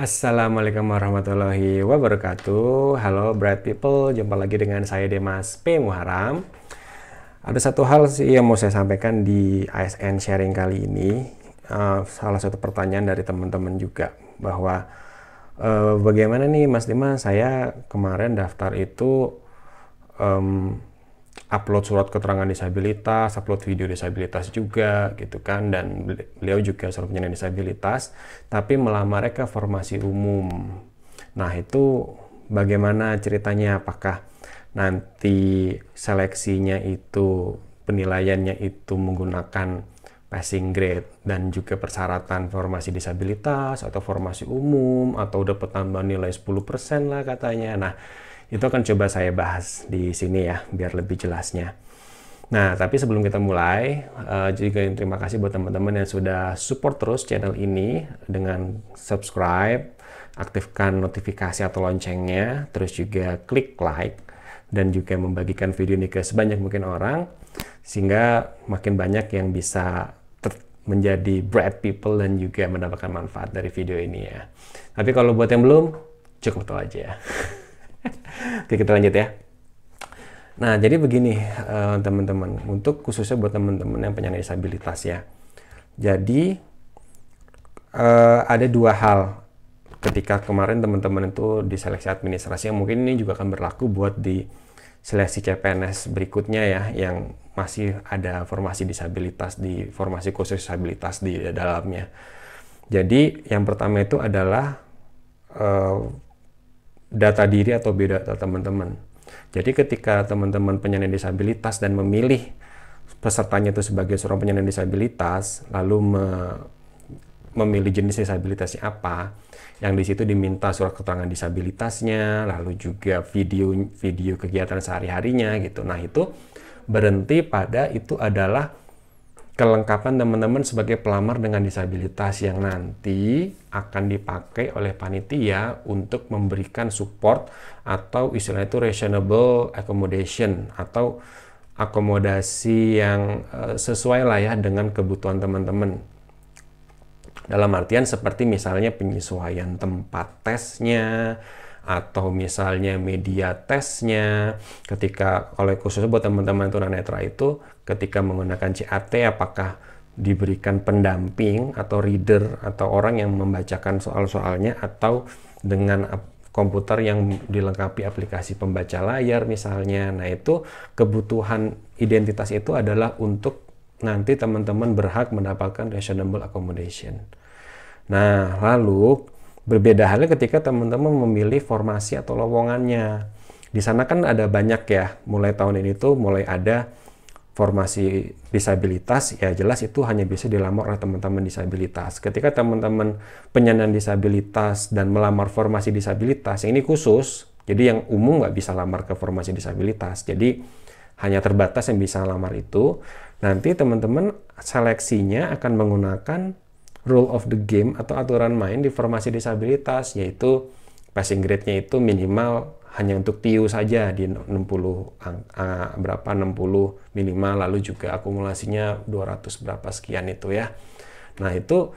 Assalamualaikum warahmatullahi wabarakatuh. Halo Bright People, jumpa lagi dengan saya Demas P. Muharam. Ada satu hal sih yang mau saya sampaikan di ASN Sharing kali ini. Uh, salah satu pertanyaan dari teman-teman juga bahwa uh, bagaimana nih Mas Dimas, saya kemarin daftar itu um, upload surat keterangan disabilitas, upload video disabilitas juga gitu kan dan beliau juga seorang penyandang disabilitas tapi melamar ke formasi umum. Nah, itu bagaimana ceritanya apakah nanti seleksinya itu penilaiannya itu menggunakan passing grade dan juga persyaratan formasi disabilitas atau formasi umum atau dapat tambah nilai 10% lah katanya. Nah, itu akan coba saya bahas di sini ya, biar lebih jelasnya. Nah, tapi sebelum kita mulai, uh, juga terima kasih buat teman-teman yang sudah support terus channel ini dengan subscribe, aktifkan notifikasi atau loncengnya, terus juga klik like, dan juga membagikan video ini ke sebanyak mungkin orang, sehingga makin banyak yang bisa menjadi bright people dan juga mendapatkan manfaat dari video ini ya. Tapi kalau buat yang belum, cukup tahu aja ya. Oke, kita lanjut ya. Nah, jadi begini eh, teman-teman, uh, untuk khususnya buat teman-teman yang penyandang disabilitas ya. Jadi uh, ada dua hal ketika kemarin teman-teman itu diseleksi administrasi yang mungkin ini juga akan berlaku buat di seleksi CPNS berikutnya ya yang masih ada formasi disabilitas di formasi khusus disabilitas di dalamnya. Jadi yang pertama itu adalah uh, data diri atau biodata teman-teman. Jadi ketika teman-teman penyandang disabilitas dan memilih pesertanya itu sebagai seorang penyandang disabilitas, lalu me memilih jenis disabilitasnya apa, yang di situ diminta surat keterangan disabilitasnya, lalu juga video video kegiatan sehari-harinya gitu. Nah itu berhenti pada itu adalah kelengkapan teman-teman sebagai pelamar dengan disabilitas yang nanti akan dipakai oleh panitia untuk memberikan support atau istilahnya itu reasonable accommodation atau akomodasi yang eh, sesuai lah ya dengan kebutuhan teman-teman. Dalam artian seperti misalnya penyesuaian tempat tesnya, atau misalnya media tesnya ketika oleh khusus buat teman-teman tunanetra itu ketika menggunakan CAT apakah diberikan pendamping atau reader atau orang yang membacakan soal-soalnya atau dengan komputer yang dilengkapi aplikasi pembaca layar misalnya. Nah, itu kebutuhan identitas itu adalah untuk nanti teman-teman berhak mendapatkan reasonable accommodation. Nah, lalu Berbeda halnya ketika teman-teman memilih formasi atau lowongannya. Di sana kan ada banyak ya, mulai tahun ini tuh mulai ada formasi disabilitas, ya jelas itu hanya bisa dilamar oleh teman-teman disabilitas. Ketika teman-teman penyandang disabilitas dan melamar formasi disabilitas, yang ini khusus, jadi yang umum nggak bisa lamar ke formasi disabilitas. Jadi hanya terbatas yang bisa lamar itu. Nanti teman-teman seleksinya akan menggunakan rule of the game atau aturan main di formasi disabilitas yaitu passing grade-nya itu minimal hanya untuk TIU saja di 60 uh, berapa 60 minimal lalu juga akumulasinya 200 berapa sekian itu ya. Nah, itu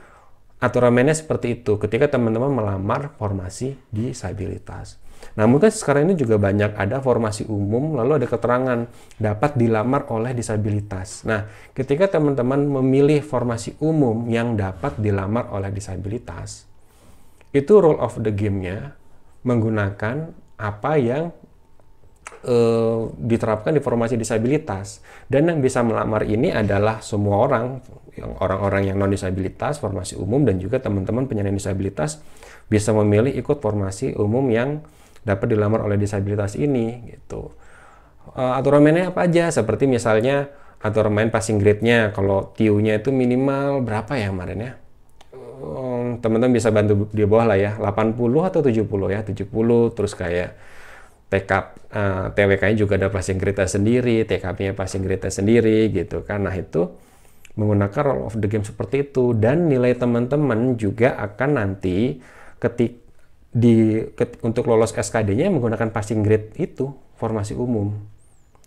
aturan mainnya seperti itu ketika teman-teman melamar formasi disabilitas nah mungkin sekarang ini juga banyak ada formasi umum, lalu ada keterangan dapat dilamar oleh disabilitas. Nah, ketika teman-teman memilih formasi umum yang dapat dilamar oleh disabilitas, itu role of the game-nya menggunakan apa yang e, diterapkan di formasi disabilitas. Dan yang bisa melamar ini adalah semua orang, yang orang-orang yang non disabilitas, formasi umum dan juga teman-teman penyandang disabilitas bisa memilih ikut formasi umum yang dapat dilamar oleh disabilitas ini gitu. Uh, aturan mainnya apa aja? Seperti misalnya aturan main passing grade-nya, kalau TIU-nya itu minimal berapa ya kemarin ya? Teman-teman bisa bantu di bawah lah ya, 80 atau 70 ya, 70 terus kayak TK, uh, eh, TWK-nya juga ada passing grade sendiri, TKP-nya passing grade sendiri gitu kan. Nah itu menggunakan role of the game seperti itu dan nilai teman-teman juga akan nanti ketika di ke, untuk lolos SKD-nya menggunakan passing grade itu formasi umum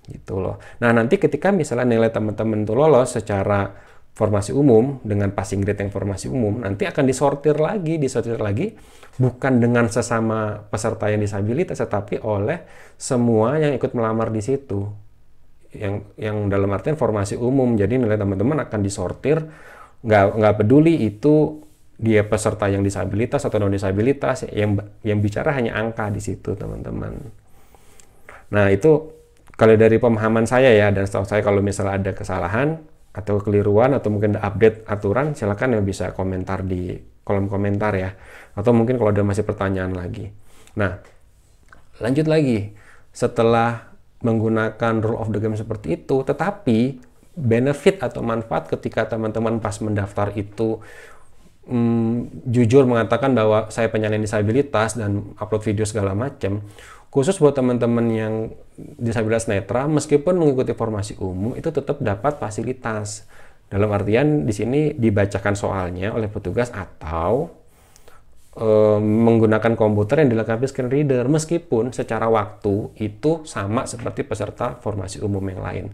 gitu loh. Nah nanti ketika misalnya nilai teman-teman itu lolos secara formasi umum dengan passing grade yang formasi umum nanti akan disortir lagi, disortir lagi bukan dengan sesama peserta yang disabilitas tetapi oleh semua yang ikut melamar di situ yang yang dalam artian formasi umum jadi nilai teman-teman akan disortir nggak nggak peduli itu dia peserta yang disabilitas atau non disabilitas yang yang bicara hanya angka di situ teman-teman. Nah itu kalau dari pemahaman saya ya dan setahu saya kalau misalnya ada kesalahan atau keliruan atau mungkin ada update aturan silakan ya bisa komentar di kolom komentar ya atau mungkin kalau ada masih pertanyaan lagi. Nah lanjut lagi setelah menggunakan rule of the game seperti itu tetapi benefit atau manfaat ketika teman-teman pas mendaftar itu mm, jujur mengatakan bahwa saya penyandang disabilitas dan upload video segala macam khusus buat teman-teman yang disabilitas netra meskipun mengikuti formasi umum itu tetap dapat fasilitas dalam artian di sini dibacakan soalnya oleh petugas atau e, menggunakan komputer yang dilengkapi screen reader meskipun secara waktu itu sama seperti peserta formasi umum yang lain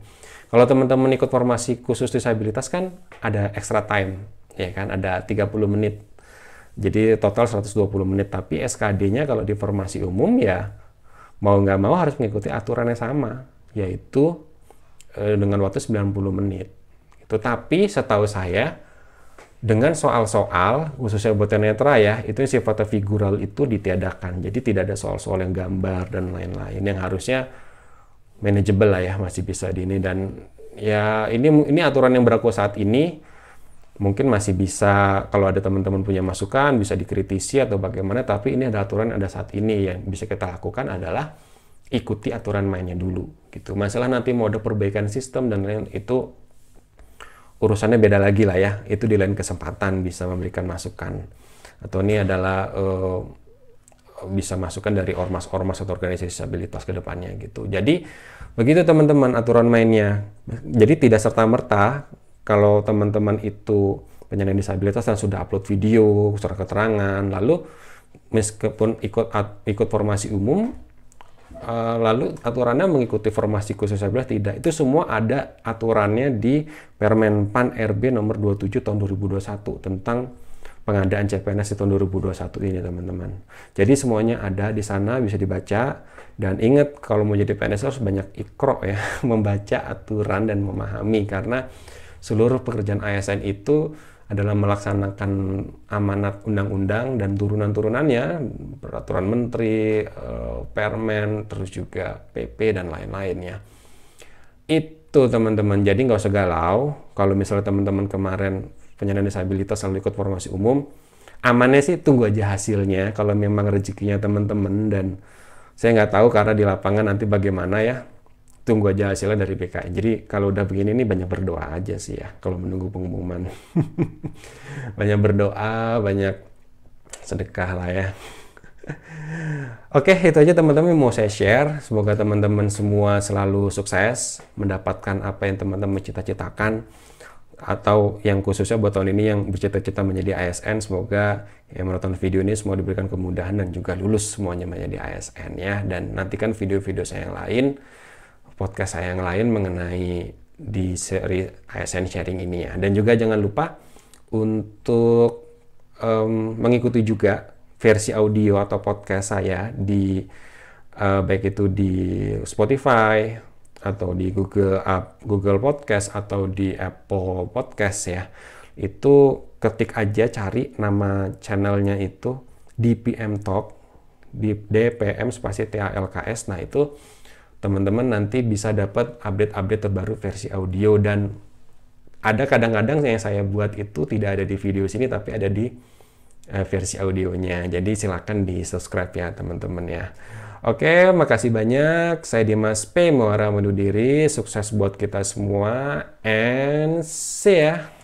kalau teman-teman ikut formasi khusus disabilitas kan ada extra time ya kan ada 30 menit. Jadi total 120 menit, tapi SKD-nya kalau di formasi umum ya mau nggak mau harus mengikuti aturan yang sama, yaitu eh, dengan waktu 90 menit. Itu tapi setahu saya dengan soal-soal khususnya buat netra ya itu sifatnya figural itu ditiadakan jadi tidak ada soal-soal yang gambar dan lain-lain yang harusnya manageable lah ya masih bisa di ini dan ya ini ini aturan yang berlaku saat ini mungkin masih bisa kalau ada teman-teman punya masukan bisa dikritisi atau bagaimana tapi ini ada aturan ada saat ini yang bisa kita lakukan adalah ikuti aturan mainnya dulu gitu masalah nanti mode perbaikan sistem dan lain itu urusannya beda lagi lah ya itu di lain kesempatan bisa memberikan masukan atau ini adalah uh, bisa masukan dari ormas-ormas atau organisasi disabilitas ke depannya gitu. Jadi begitu teman-teman aturan mainnya. Jadi tidak serta merta kalau teman-teman itu penyandang disabilitas dan sudah upload video surat keterangan lalu meskipun ikut ikut formasi umum uh, lalu aturannya mengikuti formasi khusus disabilitas tidak itu semua ada aturannya di Permen Pan RB nomor 27 tahun 2021 tentang pengadaan CPNS di tahun 2021 ini teman-teman. Jadi semuanya ada di sana bisa dibaca dan ingat kalau mau jadi PNS harus banyak ikro ya membaca aturan dan memahami karena seluruh pekerjaan ASN itu adalah melaksanakan amanat undang-undang dan turunan-turunannya, peraturan menteri, eh, permen, terus juga PP dan lain-lainnya. Itu teman-teman, jadi nggak usah galau. Kalau misalnya teman-teman kemarin penyandang disabilitas selalu ikut formasi umum, amannya sih tunggu aja hasilnya. Kalau memang rezekinya teman-teman dan saya nggak tahu karena di lapangan nanti bagaimana ya tunggu aja hasilnya dari BKN. Jadi kalau udah begini nih banyak berdoa aja sih ya kalau menunggu pengumuman. banyak berdoa, banyak sedekah lah ya. Oke, itu aja teman-teman yang mau saya share. Semoga teman-teman semua selalu sukses mendapatkan apa yang teman-teman cita-citakan atau yang khususnya buat tahun ini yang bercita-cita menjadi ASN semoga yang menonton video ini semua diberikan kemudahan dan juga lulus semuanya menjadi ASN ya dan nantikan video-video saya yang lain podcast saya yang lain mengenai di seri ASN sharing ini ya. Dan juga jangan lupa untuk um, mengikuti juga versi audio atau podcast saya di uh, baik itu di Spotify atau di Google App, Google Podcast atau di Apple Podcast ya. Itu ketik aja cari nama channelnya itu DPM Talk di DPM spasi TALKS. Nah, itu teman-teman nanti bisa dapat update-update terbaru versi audio dan ada kadang-kadang yang saya buat itu tidak ada di video sini tapi ada di uh, versi audionya. Jadi silakan di subscribe ya teman-teman ya. Oke, makasih banyak. Saya Dimas P. Muara Mendudiri. Sukses buat kita semua. And see ya.